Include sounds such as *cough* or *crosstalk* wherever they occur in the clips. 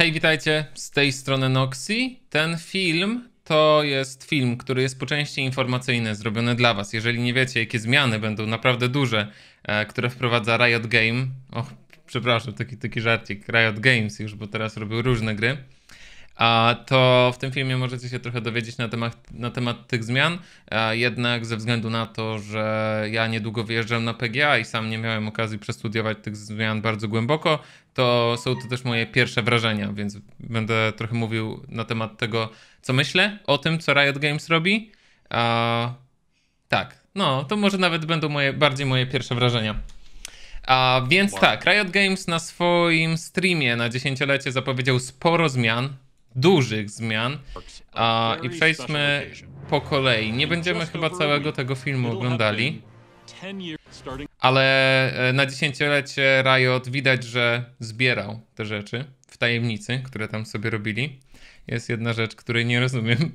Hej, witajcie, z tej strony Noxy. Ten film to jest film, który jest po części informacyjny, zrobiony dla Was. Jeżeli nie wiecie, jakie zmiany będą naprawdę duże, e, które wprowadza Riot Game, och, przepraszam, taki, taki żartik, Riot Games już, bo teraz robił różne gry, to w tym filmie możecie się trochę dowiedzieć na temat, na temat tych zmian. Jednak ze względu na to, że ja niedługo wyjeżdżam na PGA i sam nie miałem okazji przestudiować tych zmian bardzo głęboko, to są to też moje pierwsze wrażenia, więc będę trochę mówił na temat tego, co myślę o tym, co Riot Games robi. tak, no to może nawet będą moje, bardziej moje pierwsze wrażenia. A więc tak, Riot Games na swoim streamie na dziesięciolecie zapowiedział sporo zmian, dużych zmian. A, I przejdźmy po kolei. Nie będziemy chyba całego tego filmu oglądali. Ale e, na dziesięciolecie Riot widać, że zbierał te rzeczy w tajemnicy, które tam sobie robili. Jest jedna rzecz, której nie rozumiem.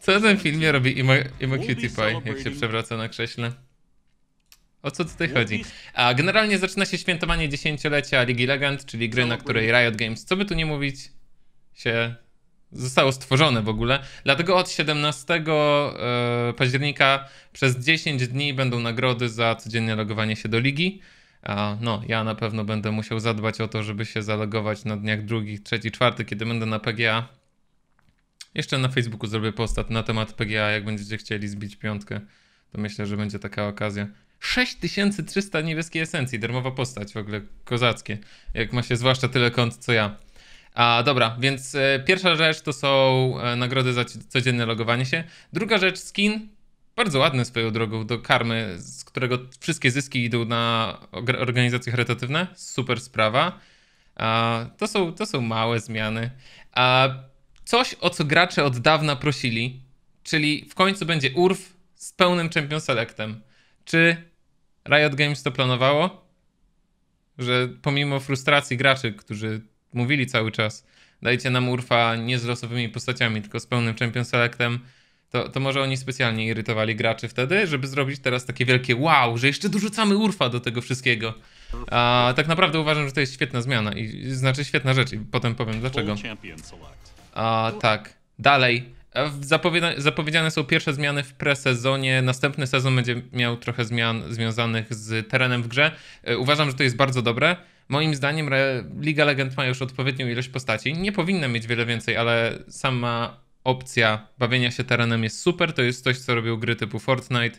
Co w tym filmie robi Immacutie jak się przewraca na krześle? O co tutaj chodzi? A generalnie zaczyna się świętowanie dziesięciolecia of Legend, czyli gry, na której Riot Games, co by tu nie mówić, się zostało stworzone w ogóle. Dlatego od 17 e, października przez 10 dni będą nagrody za codzienne logowanie się do ligi. No, ja na pewno będę musiał zadbać o to, żeby się zalogować na dniach drugich, trzeci, czwarty, kiedy będę na PGA. Jeszcze na Facebooku zrobię postat na temat PGA, jak będziecie chcieli zbić piątkę, to myślę, że będzie taka okazja. 6300 niebieskiej esencji, darmowa postać w ogóle, kozackie. Jak ma się zwłaszcza tyle kont, co ja. A, dobra, więc e, pierwsza rzecz to są e, nagrody za codzienne logowanie się. Druga rzecz, skin. Bardzo ładny swoją drogą do karmy, z którego wszystkie zyski idą na organizacje charytatywne. Super sprawa. A, to, są, to są małe zmiany. A, coś, o co gracze od dawna prosili, czyli w końcu będzie URF z pełnym Champion Selectem. Czy Riot Games to planowało? Że pomimo frustracji graczy, którzy mówili cały czas, dajcie nam Urfa nie z losowymi postaciami, tylko z pełnym Champion Selectem, to, to może oni specjalnie irytowali graczy wtedy, żeby zrobić teraz takie wielkie wow, że jeszcze dorzucamy Urfa do tego wszystkiego. A tak naprawdę uważam, że to jest świetna zmiana i znaczy świetna rzecz i potem powiem dlaczego. A tak, dalej. Zapowiedziane są pierwsze zmiany w presezonie. Następny sezon będzie miał trochę zmian związanych z terenem w grze. E, uważam, że to jest bardzo dobre. Moim zdaniem Re Liga Legend ma już odpowiednią ilość postaci. Nie powinna mieć wiele więcej, ale sama opcja bawienia się terenem jest super. To jest coś, co robią gry typu Fortnite,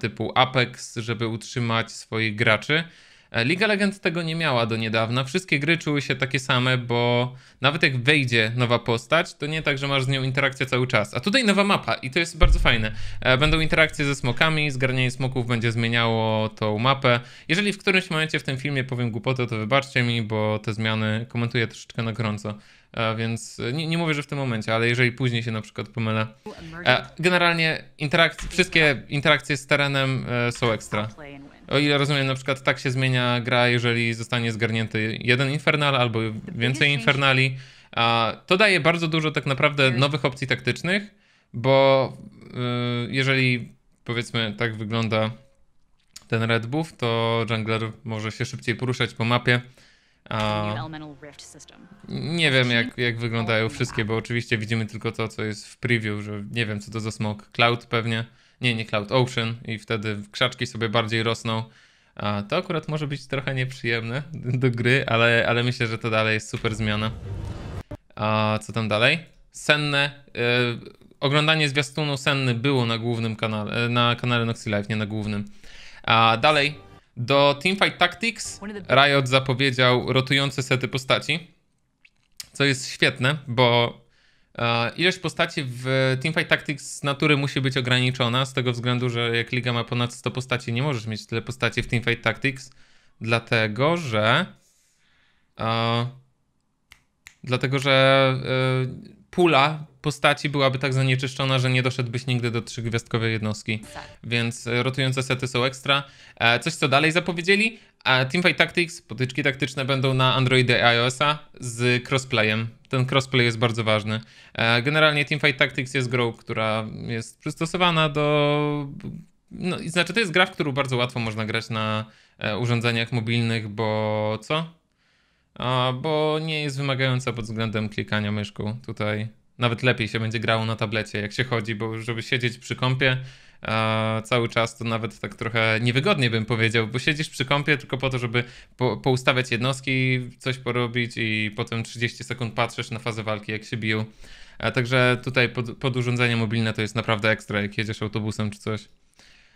typu Apex, żeby utrzymać swoich graczy. E, Liga Legend tego nie miała do niedawna. Wszystkie gry czuły się takie same, bo nawet jak wejdzie nowa postać, to nie tak, że masz z nią interakcję cały czas. A tutaj nowa mapa i to jest bardzo fajne. E, będą interakcje ze smokami, zgarnianie smoków będzie zmieniało tą mapę. Jeżeli w którymś momencie w tym filmie powiem głupotę, to wybaczcie mi, bo te zmiany komentuję troszeczkę na gorąco. E, więc nie, nie, mówię, że w tym momencie, ale jeżeli później się na przykład pomylę. Generalnie wszystkie interakcje z terenem są ekstra. O ile rozumiem, na przykład tak się zmienia gra, jeżeli zostanie zgarnięty jeden Infernal albo więcej Infernali. To daje bardzo dużo tak naprawdę nowych opcji taktycznych, bo y, jeżeli powiedzmy tak wygląda ten Red Buff, to jungler może się szybciej poruszać po mapie. nie wiem znaczy- jak, jak wyglądają wszystkie, bo oczywiście widzimy tylko to, co jest w preview, że nie wiem co to za smog. Cloud pewnie nie, nie Cloud Ocean i wtedy krzaczki sobie bardziej rosną. to akurat może być trochę nieprzyjemne *laughs* do gry, ale, ale myślę, że to dalej jest super zmiana. A co tam dalej? Senne. Yy, oglądanie zwiastunu Senny było na głównym kanale, e, na kanale Noxy Live, nie na głównym. A dalej, do Teamfight Tactics Riot zapowiedział rotujące sety postaci, co jest świetne, bo E, Ilość postaci w Teamfight Tactics z natury musi być ograniczona, z tego względu, że jak liga ma ponad 100 postaci, nie możesz mieć tyle postaci w Teamfight Tactics, dlatego że. E, dlatego, że e, pula postaci byłaby tak zanieczyszczona, że nie doszedłbyś nigdy do trzygwiazdkowej jednostki. Tak. Więc rotujące sety są ekstra. coś, co dalej zapowiedzieli, a Teamfight Tactics, potyczki taktyczne będą na Androidy i iOS-a z crossplayem. Ten crossplay jest bardzo ważny. E, generalnie Teamfight Tactics jest grą, która jest przystosowana do... No, znaczy to jest gra, w którą bardzo łatwo można grać na e, urządzeniach mobilnych, bo co? A, bo nie jest wymagająca pod względem klikania myszką tutaj. Nawet lepiej się będzie grało na tablecie, jak się chodzi, bo żeby siedzieć przy kąpie, e, cały czas, to nawet tak trochę niewygodnie bym powiedział, bo siedzisz przy kąpie tylko po to, żeby po, poustawiać jednostki, coś porobić i potem 30 sekund patrzysz na fazę walki, jak się biją. E, także tutaj pod, pod urządzenie mobilne to jest naprawdę ekstra, jak jedziesz autobusem czy coś.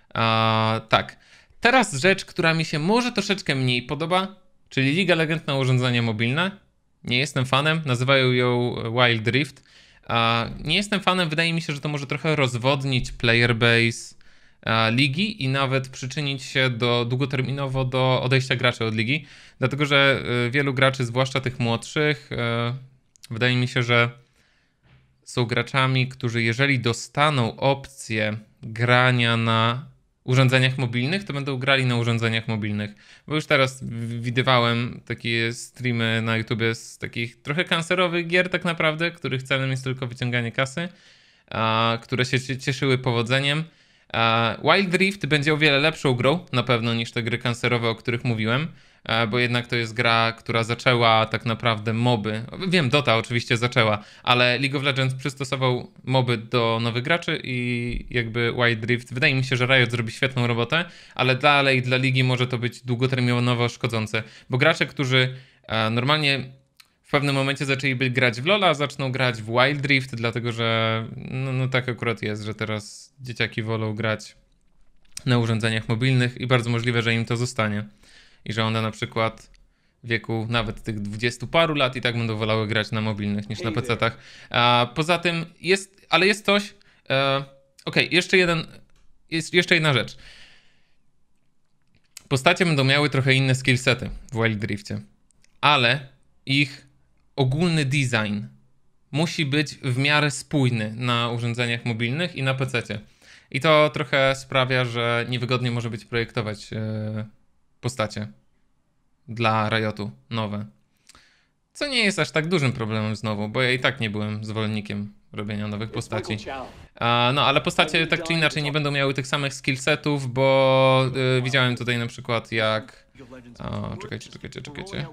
E, tak. Teraz rzecz, która mi się może troszeczkę mniej podoba, czyli Liga Legend na urządzenia mobilne. Nie jestem fanem, nazywają ją Wild Rift. Nie jestem fanem, wydaje mi się, że to może trochę rozwodnić player base ligi i nawet przyczynić się do długoterminowo do odejścia graczy od ligi, dlatego że y, wielu graczy, zwłaszcza tych młodszych, y, wydaje mi się, że są graczami, którzy jeżeli dostaną opcję grania na urządzeniach mobilnych, to będą grali na urządzeniach mobilnych. Bo już teraz widywałem takie streamy na YouTube z takich trochę kancerowych gier tak naprawdę, których celem jest tylko wyciąganie kasy, a, które się cieszyły powodzeniem. A Wild Rift będzie o wiele lepszą grą na pewno niż te gry kancerowe, o których mówiłem. E, bo jednak to jest gra, która zaczęła tak naprawdę moby. Wiem, Dota oczywiście zaczęła, ale League of Legends przystosował moby do nowych graczy i jakby Wild Rift. Wydaje mi się, że Riot zrobi świetną robotę, ale dalej dla ligi może to być długoterminowo szkodzące, bo gracze, którzy e, normalnie w pewnym momencie zaczęliby grać w LoLa, zaczną grać w Wild Rift, dlatego że no, no tak akurat jest, że teraz dzieciaki wolą grać na urządzeniach mobilnych i bardzo możliwe, że im to zostanie i że one na przykład w wieku nawet tych dwudziestu paru lat i tak będą wolały grać na mobilnych niż na PC-tach. Poza tym jest, ale jest coś. E, Okej, okay, jeszcze jeden, jest jeszcze jedna rzecz. Postacie będą miały trochę inne skillsety w Wild Driftie, ale ich ogólny design musi być w miarę spójny na urządzeniach mobilnych i na PC. -cie. I to trochę sprawia, że niewygodnie może być projektować e, postacie dla Riotu nowe. Co nie jest aż tak dużym problemem znowu, bo ja i tak nie byłem zwolennikiem robienia nowych postaci. No, ale postacie tak czy inaczej nie będą miały tych samych skillsetów, bo y, widziałem tutaj na przykład jak... O, czekajcie, czekajcie, czekajcie.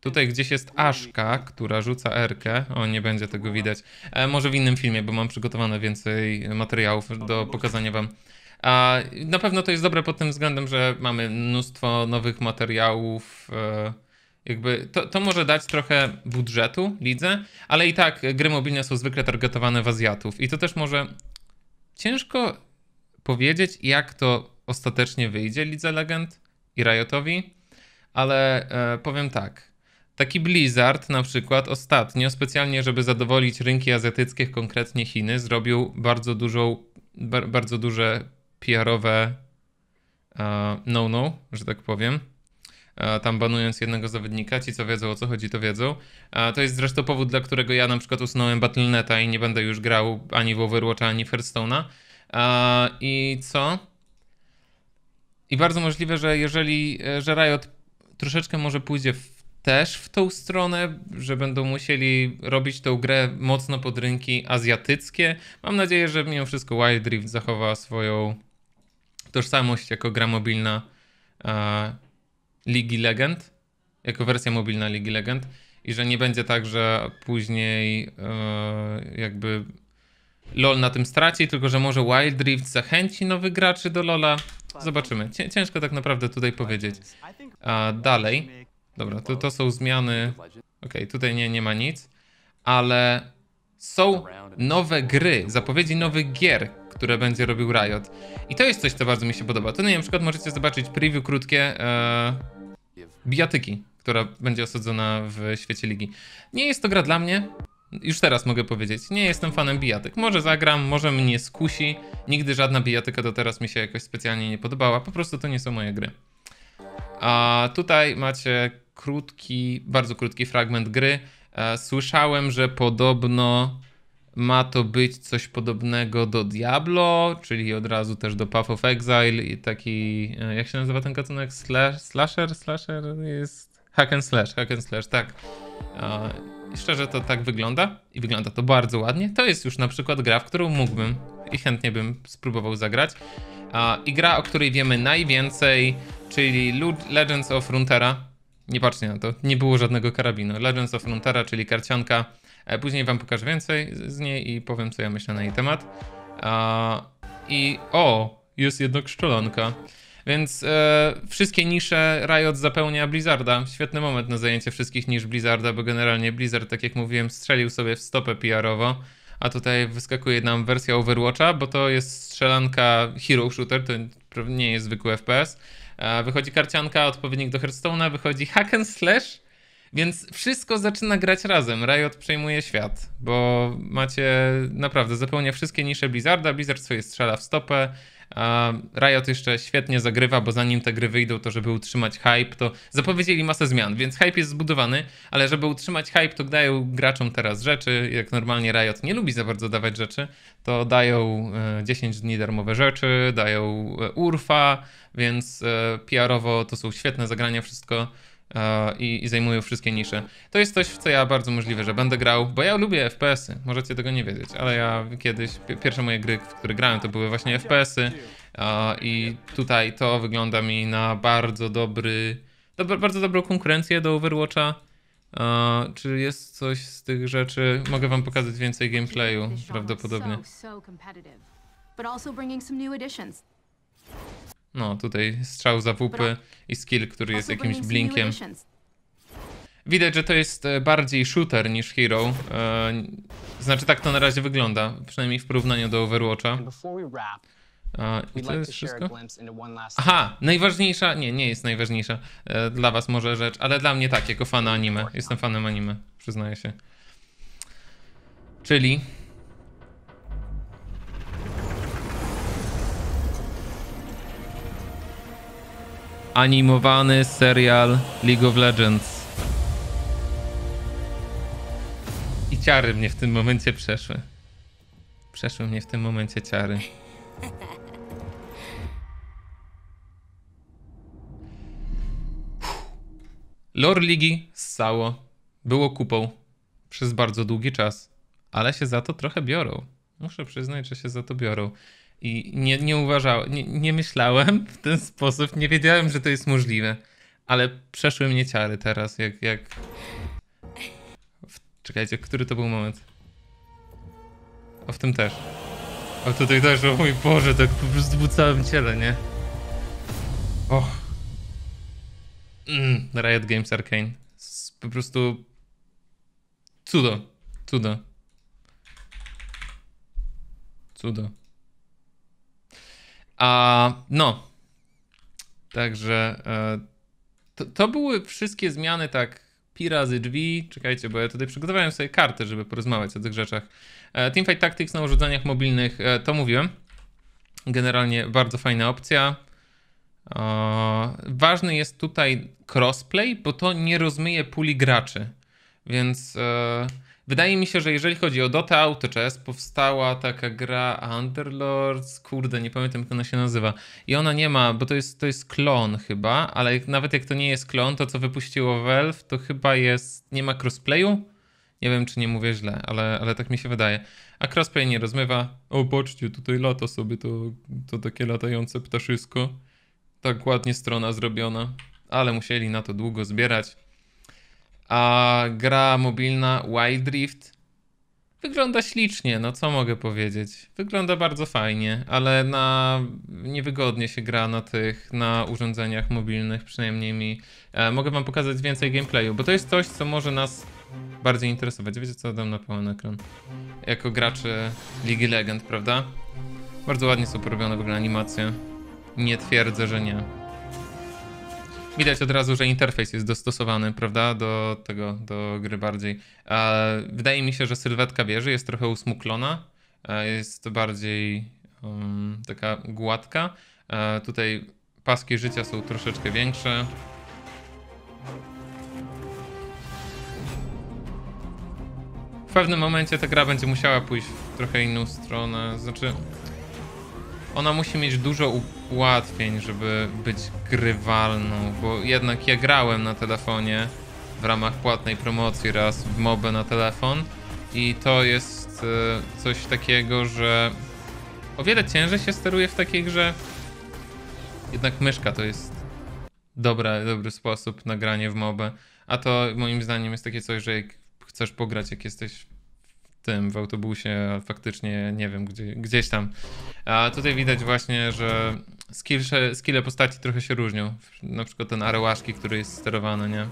Tutaj gdzieś jest Aszka, która rzuca Erkę. O, nie będzie tego widać. E, może w innym filmie, bo mam przygotowane więcej materiałów do pokazania wam a Na pewno to jest dobre pod tym względem, że mamy mnóstwo nowych materiałów. E, jakby to, to może dać trochę budżetu lidze, ale i tak gry mobilne są zwykle targetowane w Azjatów. I to też może ciężko powiedzieć, jak to ostatecznie wyjdzie Lidze Legend i Riotowi, ale e, powiem tak. Taki Blizzard na przykład ostatnio, specjalnie żeby zadowolić rynki azjatyckie, konkretnie Chiny, zrobił bardzo dużą, bardzo duże PR-owe e, no-no, że tak powiem. E, tam banując jednego zawodnika, ci co wiedzą o co chodzi, to wiedzą. E, to jest zresztą powód, dla którego ja na przykład usunąłem Battle.neta i nie będę już grał ani w Overwatcha, ani w Hearthstone'a. I co? I bardzo możliwe, że jeżeli, że Riot troszeczkę może pójdzie w też w tą stronę, że będą musieli robić tą grę mocno pod rynki azjatyckie. Mam nadzieję, że mimo wszystko Wild Rift zachowa swoją tożsamość jako gra mobilna e, Ligi Legend, jako wersja mobilna Ligi Legend i że nie będzie tak, że później e, jakby LoL na tym straci, tylko że może Wild Rift zachęci nowych graczy do LoLa. Zobaczymy. Ciężko tak naprawdę tutaj powiedzieć. A dalej. Dobra, to, to są zmiany. Okej, okay, tutaj nie, nie ma nic, ale są nowe gry, zapowiedzi nowych gier, które będzie robił Riot. I to jest coś, co bardzo mi się podoba. To na przykład możecie zobaczyć preview krótkie e, bijatyki, która będzie osadzona w świecie ligi. Nie jest to gra dla mnie, już teraz mogę powiedzieć, nie jestem fanem bijatyk. Może zagram, może mnie skusi. Nigdy żadna bijatyka do teraz mi się jakoś specjalnie nie podobała. Po prostu to nie są moje gry. A tutaj macie krótki, bardzo krótki fragment gry. E, słyszałem, że podobno ma to być coś podobnego do Diablo, czyli od razu też do Path of Exile i taki, e, jak się nazywa ten gatunek? Slash, slasher? Slasher jest... Hack and slash, hack and slash, tak. E, szczerze to tak wygląda i wygląda to bardzo ładnie. To jest już na przykład gra, w którą mógłbym i chętnie bym spróbował zagrać. I gra, o której wiemy najwięcej, czyli Legends of Runeterra, nie patrzcie na to, nie było żadnego karabinu. Legends of Frontera, czyli karcianka. E, później wam pokażę więcej z niej i powiem, co ja myślę na jej temat. I o, jest jednak szczolanka. Więc e, wszystkie nisze Riot zapełnia Blizzarda. Świetny moment na zajęcie wszystkich nisz Blizzarda, bo generalnie Blizzard, tak jak mówiłem, strzelił sobie w stopę PR-owo. A tutaj wyskakuje nam wersja Overwatcha, bo to jest strzelanka hero shooter, to nie jest zwykły FPS Wychodzi karcianka, odpowiednik do Hearthstone'a, wychodzi hack and slash, więc wszystko zaczyna grać razem. Riot przejmuje świat, bo macie naprawdę, zapełnia wszystkie nisze Blizzarda, Blizzard swoje strzela w stopę, Riot jeszcze świetnie zagrywa, bo zanim te gry wyjdą, to żeby utrzymać hype, to zapowiedzieli masę zmian, więc hype jest zbudowany, ale żeby utrzymać hype, to dają graczom teraz rzeczy. Jak normalnie Riot nie lubi za bardzo dawać rzeczy, to dają 10 e, dni darmowe rzeczy, dają e, URFA, więc e, PR-owo to są świetne zagrania, wszystko E, i, i zajmują wszystkie nisze. To jest coś, w co ja bardzo możliwe, że będę grał, bo ja lubię FPS-y, możecie tego nie wiedzieć, ale ja kiedyś, pierwsze moje gry, w które grałem, to były właśnie FPS-y e, i tutaj to wygląda mi na bardzo dobry, bardzo dobrą konkurencję do Overwatcha. E, czy jest coś z tych rzeczy? Mogę wam pokazać więcej gameplayu, prawdopodobnie. No, tutaj strzał za wupy i skill, który jest jakimś blinkiem. Widać, że to jest e, bardziej shooter niż hero. E, znaczy tak to na razie wygląda, przynajmniej w porównaniu do Overwatcha. E, I to jest wszystko? Aha, najważniejsza, nie, nie jest najważniejsza dla was może rzecz, ale dla mnie tak, jako fana anime. Jestem fanem anime, przyznaję się. Czyli animowany serial League of Legends. I ciary mnie w tym momencie przeszły. Przeszły mnie w tym momencie ciary. Lore ligi ssało. Było kupą. Przez bardzo długi czas. Ale się za to trochę biorą. Muszę przyznać, że się za to biorą. I nie, nie uważałem, nie, nie, myślałem w ten sposób, nie wiedziałem, że to jest możliwe. Ale przeszły mnie ciary teraz, jak. jak... Czekajcie, który to był moment? O, w tym też. O, tutaj też, o mój Boże, tak po prostu po całym ciele, nie? Och. Mm, Riot Games Arcane. Po prostu... Cudo. Cudo. Cudo. A no, także e, to, to były wszystkie zmiany tak pi razy drzwi. Czekajcie, bo ja tutaj przygotowałem sobie kartę, żeby porozmawiać o tych rzeczach. E, Teamfight Tactics na urządzeniach mobilnych, e, to mówiłem. Generalnie bardzo fajna opcja. Ważny jest tutaj crossplay, bo to nie rozmyje puli graczy. Więc Wydaje mi się, że jeżeli chodzi o Dota AutoChess, powstała taka gra Underlords, kurde, nie pamiętam jak ona się nazywa. I ona nie ma, bo to jest, to jest klon chyba, ale jak, nawet jak to nie jest klon, to co wypuściło Valve, to chyba jest, nie ma crossplayu? Nie wiem, czy nie mówię źle, ale, ale tak mi się wydaje. A crossplay nie rozmywa. O, poczcie, tutaj lata sobie to, to takie latające ptaszysko. Tak ładnie strona zrobiona, ale musieli na to długo zbierać. A gra mobilna Wild Rift wygląda ślicznie, no co mogę powiedzieć. Wygląda bardzo fajnie, ale na niewygodnie się gra na tych, na urządzeniach mobilnych przynajmniej mi. E, mogę wam pokazać więcej gameplayu, bo to jest coś, co może nas bardziej interesować. Wiecie co, dam na pełen ekran. Jako graczy of Legend, prawda? Bardzo ładnie są porobione w ogóle animacje. Nie twierdzę, że nie. Widać od razu, że interfejs jest dostosowany, prawda, do tego, do gry bardziej. wydaje mi się, że sylwetka wieży jest trochę usmuklona, jest bardziej um, taka gładka. tutaj paski życia są troszeczkę większe. W pewnym momencie ta gra będzie musiała pójść w trochę inną stronę, znaczy ona musi mieć dużo ułatwień, żeby być grywalną, bo jednak ja grałem na telefonie w ramach płatnej promocji raz w mobę na telefon i to jest e, coś takiego, że o wiele ciężej się steruje w takiej grze. Jednak myszka to jest dobra, dobry sposób na granie w mobę. A to moim zdaniem jest takie coś, że jak chcesz pograć, jak jesteś tym, w autobusie, faktycznie, nie wiem, gdzie, gdzieś tam. A tutaj widać właśnie, że skillsze, skille postaci trochę się różnią. Na przykład ten arałaszki, który jest sterowany, nie?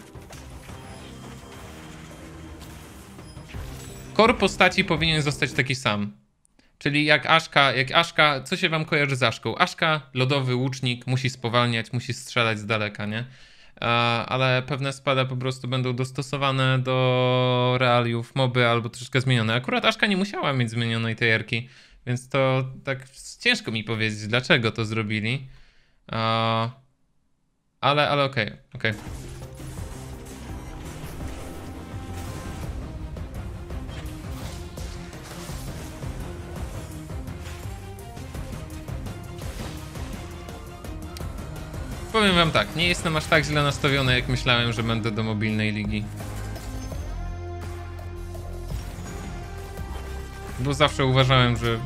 Kor postaci powinien zostać taki sam. Czyli jak Aszka, jak Aszka, co się wam kojarzy z Aszką? Aszka, lodowy łucznik, musi spowalniać, musi strzelać z daleka, nie? E, ale pewne spada po prostu będą dostosowane do realiów moby albo troszkę zmienione. Akurat Aszka nie musiała mieć zmienionej tej erki, więc to tak ciężko mi powiedzieć, dlaczego to zrobili. E, ale, ale okej, okay, okej. Okay. powiem wam tak, nie jestem aż tak źle nastawiony, jak myślałem, że będę do mobilnej ligi. Bo zawsze uważałem, że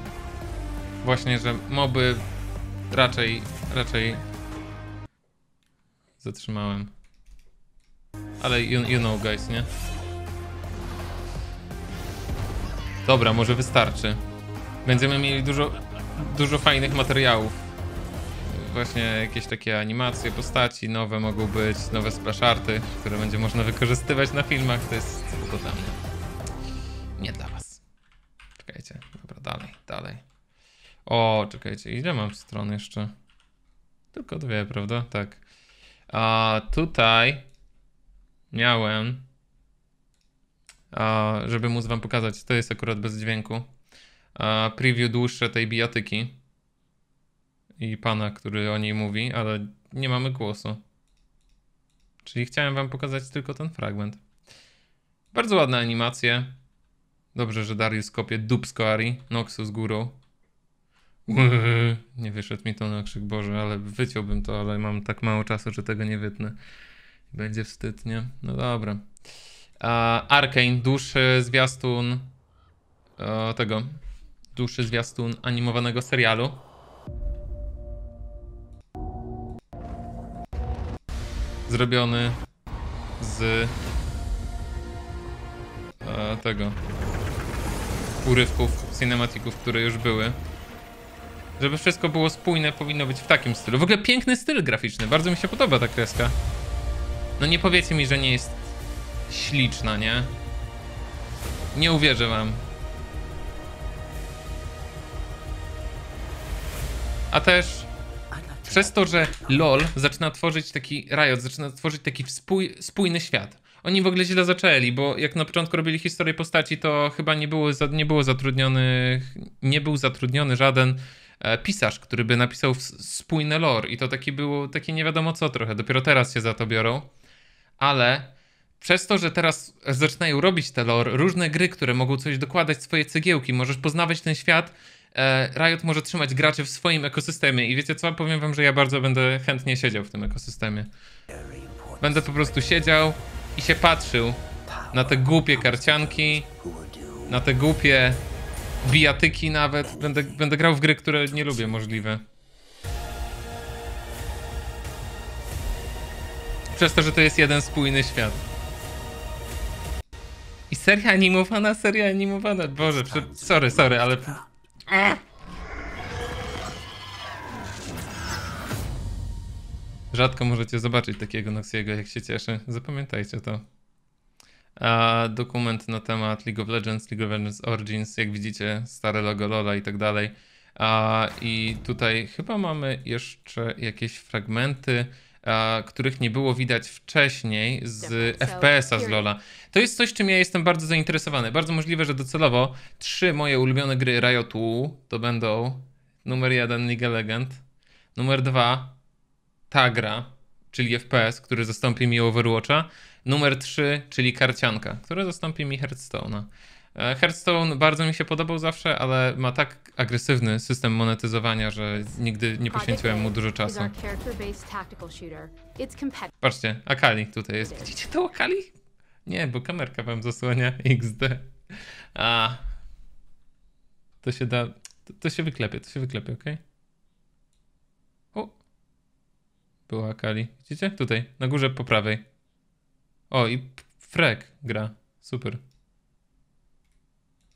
właśnie, że moby raczej, raczej zatrzymałem. Ale you, you know guys, nie? Dobra, może wystarczy. Będziemy mieli dużo, dużo fajnych materiałów właśnie jakieś takie animacje, postaci nowe mogą być, nowe arty, które będzie można wykorzystywać na filmach, to jest tylko dla mnie. Nie dla was. Czekajcie, dobra, dalej, dalej. O, czekajcie, ile mam stron jeszcze? Tylko dwie, prawda? Tak. A tutaj miałem, a, żeby móc wam pokazać, to jest akurat bez dźwięku, a, preview dłuższe tej biotyki i pana, który o niej mówi, ale nie mamy głosu. Czyli chciałem wam pokazać tylko ten fragment. Bardzo ładne animacje. Dobrze, że Darius kopie dupsko Ari, Noxu z górą. *laughs* nie wyszedł mi to na krzyk Boże, ale wyciąłbym to, ale mam tak mało czasu, że tego nie wytnę. Będzie wstyd, nie? No dobra. Uh, Arkane, dłuższy zwiastun uh, tego, dłuższy zwiastun animowanego serialu. zrobiony z e, tego urywków, cinematików, które już były. Żeby wszystko było spójne, powinno być w takim stylu. W ogóle piękny styl graficzny, bardzo mi się podoba ta kreska. No nie powiecie mi, że nie jest śliczna, nie? Nie uwierzę wam. A też przez to, że LOL zaczyna tworzyć taki, Riot zaczyna tworzyć taki spójny świat. Oni w ogóle źle zaczęli, bo jak na początku robili historię postaci, to chyba nie było, nie było zatrudnionych, nie był zatrudniony żaden e, pisarz, który by napisał spójne lore i to takie było, takie nie wiadomo co trochę, dopiero teraz się za to biorą, ale przez to, że teraz zaczynają robić te lore, różne gry, które mogą coś dokładać, swoje cegiełki, możesz poznawać ten świat E, Riot może trzymać graczy w swoim ekosystemie i wiecie co, powiem wam, że ja bardzo będę chętnie siedział w tym ekosystemie. Będę po prostu siedział i się patrzył na te głupie karcianki, na te głupie bijatyki nawet. Będę, będę grał w gry, które nie lubię możliwe. Przez to, że to jest jeden spójny świat. I seria animowana, seria animowana. Boże, sorry, sorry, ale E. Rzadko możecie zobaczyć takiego Noxiego, jak się cieszy. Zapamiętajcie to. A dokument na temat League of Legends, League of Legends Origins, jak widzicie, stare logo Lola i tak dalej. A, I tutaj chyba mamy jeszcze jakieś fragmenty których nie było widać wcześniej z FPS-a z LoLa. To jest coś, czym ja jestem bardzo zainteresowany. Bardzo możliwe, że docelowo trzy moje ulubione gry Riotu to będą numer jeden League of Legends, numer dwa Tagra, czyli FPS, który zastąpi mi Overwatcha, numer trzy, czyli karcianka, która zastąpi mi Hearthstone'a. E, Hearthstone bardzo mi się podobał zawsze, ale ma tak agresywny system monetyzowania, że nigdy nie poświęciłem mu dużo czasu. Patrzcie, Akali tutaj jest. Widzicie to Akali? Nie, bo kamerka wam zasłania XD. A. To się da. To, to się wyklepie, to się wyklepie, ok? O! Była Akali. Widzicie? Tutaj, na górze po prawej. O, i Frek gra. Super.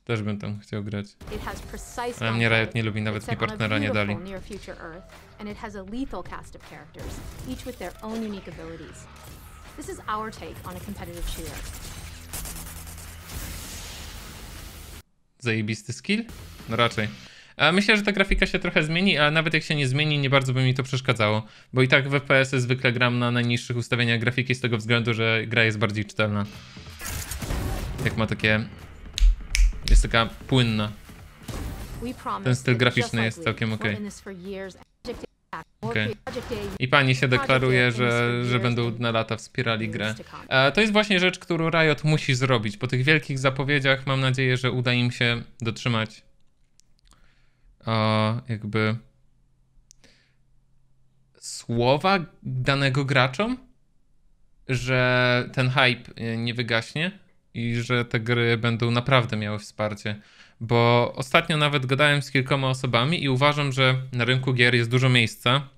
Też bym tam chciał grać. Ale mnie Riot nie lubi, nawet mi partnera nie dali. And it has a lethal cast of characters, each with their own unique abilities. This is our take on a competitive shooter. Zajebisty skill? No raczej. Myślę, że ta grafika się trochę zmieni, ale nawet jak się nie zmieni, nie bardzo by mi to przeszkadzało, bo i tak w FPS-y zwykle gram na najniższych ustawieniach grafiki z tego względu, że gra jest bardziej czytelna. Jak ma takie jest taka płynna. Ten styl graficzny jest całkiem ok. Okay. I pani się deklaruje, że, że będą na lata wspierali grę. E, to jest właśnie rzecz, którą Riot musi zrobić. Po tych wielkich zapowiedziach mam nadzieję, że uda im się dotrzymać e, jakby słowa danego graczom, że ten hype e, nie wygaśnie, i że te gry będą naprawdę miały wsparcie. Bo ostatnio nawet gadałem z kilkoma osobami i uważam, że na rynku gier jest dużo miejsca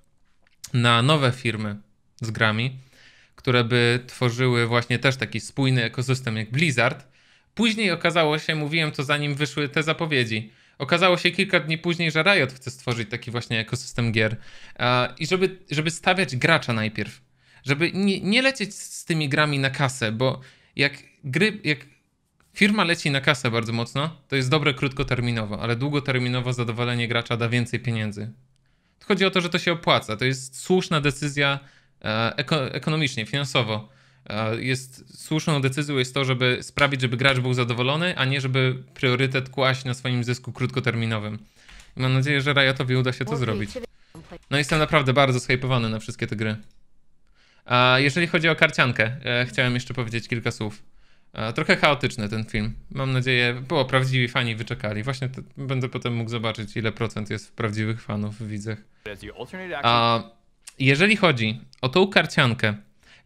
na nowe firmy z grami, które by tworzyły właśnie też taki spójny ekosystem jak Blizzard. Później okazało się, mówiłem to zanim wyszły te zapowiedzi, Okazało się kilka dni później, że Riot chce stworzyć taki właśnie ekosystem gier. I żeby, żeby stawiać gracza najpierw. Żeby nie, nie lecieć z tymi grami na kasę, bo jak gry, jak firma leci na kasę bardzo mocno, to jest dobre krótkoterminowo, ale długoterminowo zadowolenie gracza da więcej pieniędzy. Chodzi o to, że to się opłaca. To jest słuszna decyzja e, eko ekonomicznie, finansowo. E, jest słuszną decyzją jest to, żeby sprawić, żeby gracz był zadowolony, a nie żeby priorytet kłaść na swoim zysku krótkoterminowym. I mam nadzieję, że Riotowi uda się to zrobić. No jestem naprawdę bardzo zhypowany na wszystkie te gry. Jeżeli chodzi o karciankę, e, chciałem jeszcze powiedzieć kilka słów. E, trochę chaotyczny ten film. Mam nadzieję, było prawdziwi fani wyczekali. Właśnie to, będę potem mógł zobaczyć, ile procent jest prawdziwych fanów w widzach. A jeżeli chodzi o tą karciankę,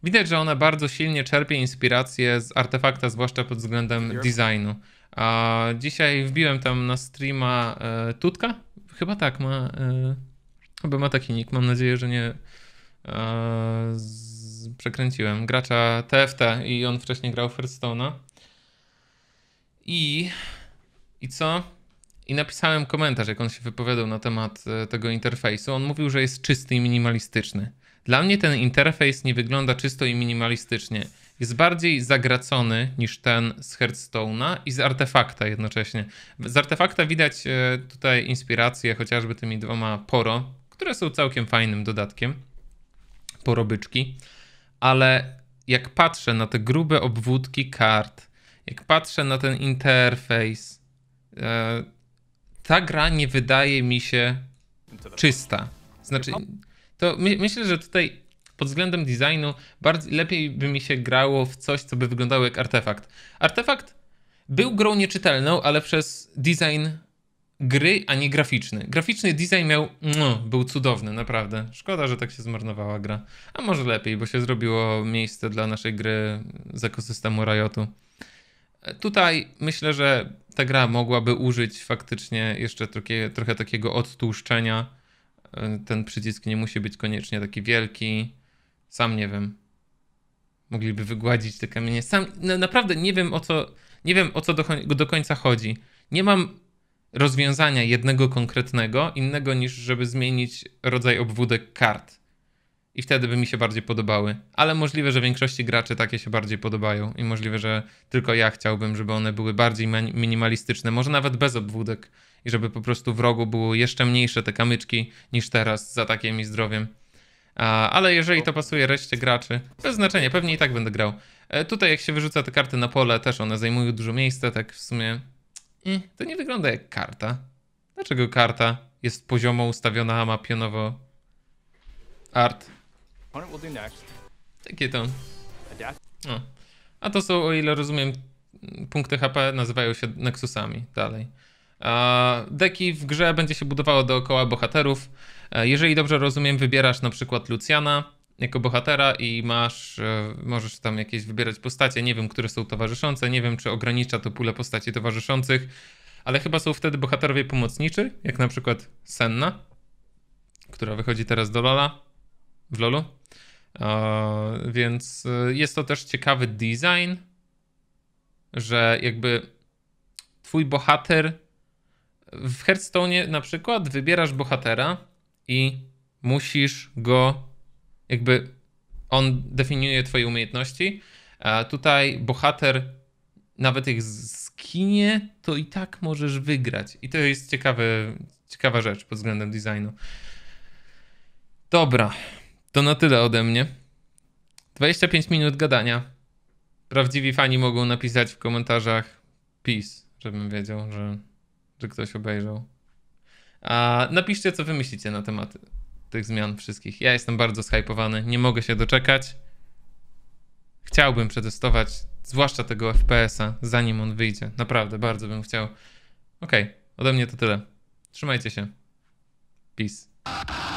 widać, że ona bardzo silnie czerpie inspirację z artefakta, zwłaszcza pod względem designu. A dzisiaj wbiłem tam na streama e, Tutka? Chyba tak, ma. E, chyba ma taki nick. Mam nadzieję, że nie E, z, przekręciłem gracza TFT i on wcześniej grał Hearthstone'a. I, I co? I napisałem komentarz, jak on się wypowiadał na temat e, tego interfejsu. On mówił, że jest czysty i minimalistyczny. Dla mnie ten interfejs nie wygląda czysto i minimalistycznie. Jest bardziej zagracony niż ten z Hearthstone'a i z artefakta jednocześnie. Z artefakta widać e, tutaj inspirację chociażby tymi dwoma Poro, które są całkiem fajnym dodatkiem porobyczki, ale jak patrzę na te grube obwódki kart, jak patrzę na ten interfejs, e, ta gra nie wydaje mi się czysta. Znaczy, no. to my, myślę, że tutaj pod względem designu lepiej by mi się grało w coś, co by wyglądało jak artefakt. Artefakt był grą nieczytelną, ale przez design gry, a nie graficzny. Graficzny design miał, no, był cudowny, naprawdę. Szkoda, że tak się zmarnowała gra. A może lepiej, bo się zrobiło miejsce dla naszej gry z ekosystemu Riotu. E, tutaj myślę, że ta gra mogłaby użyć faktycznie jeszcze trochę, trochę takiego odtłuszczenia. E, ten przycisk nie musi być koniecznie taki wielki. Sam nie wiem. Mogliby wygładzić te kamienie. Sam no, naprawdę nie wiem o co, nie wiem o co do, do końca chodzi. Nie mam rozwiązania jednego konkretnego, innego niż żeby zmienić rodzaj obwódek kart. I wtedy by mi się bardziej podobały. Ale możliwe, że większości graczy takie się bardziej podobają. I możliwe, że tylko ja chciałbym, żeby one były bardziej minimalistyczne. Może nawet bez obwódek. I żeby po prostu w rogu były jeszcze mniejsze te kamyczki niż teraz za takim i zdrowiem. Ale jeżeli to pasuje reszcie graczy, bez znaczenia, pewnie i tak będę grał. E, tutaj jak się wyrzuca te karty na pole, też one zajmują dużo miejsca, tak w sumie to nie wygląda jak karta. Dlaczego karta jest poziomo ustawiona, a ma pionowo art? Takie to. O. A to są, o ile rozumiem, punkty HP nazywają się Nexusami dalej. Deki w grze będzie się budowało dookoła bohaterów. E, jeżeli dobrze rozumiem, wybierasz na przykład Luciana, jako bohatera i masz, e, możesz tam jakieś wybierać postacie, nie wiem, które są towarzyszące, nie wiem, czy ogranicza to pulę postaci towarzyszących, ale chyba są wtedy bohaterowie pomocniczy, jak na przykład Senna, która wychodzi teraz do Lola, w Lolu, e, więc e, jest to też ciekawy design, że jakby twój bohater w Hearthstone na przykład wybierasz bohatera i musisz go jakby on definiuje twoje umiejętności. A tutaj bohater nawet ich skinie, to i tak możesz wygrać. I to jest ciekawy, ciekawa rzecz pod względem designu. Dobra, to na tyle ode mnie. 25 minut gadania. Prawdziwi fani mogą napisać w komentarzach PiS, żebym wiedział, że, że ktoś obejrzał. A napiszcie, co wymyślicie na temat tych zmian wszystkich. Ja jestem bardzo zhypowany, nie mogę się doczekać. Chciałbym przetestować, zwłaszcza tego FPS-a, zanim on wyjdzie. Naprawdę, bardzo bym chciał. Okej, okay, ode mnie to tyle. Trzymajcie się. Peace.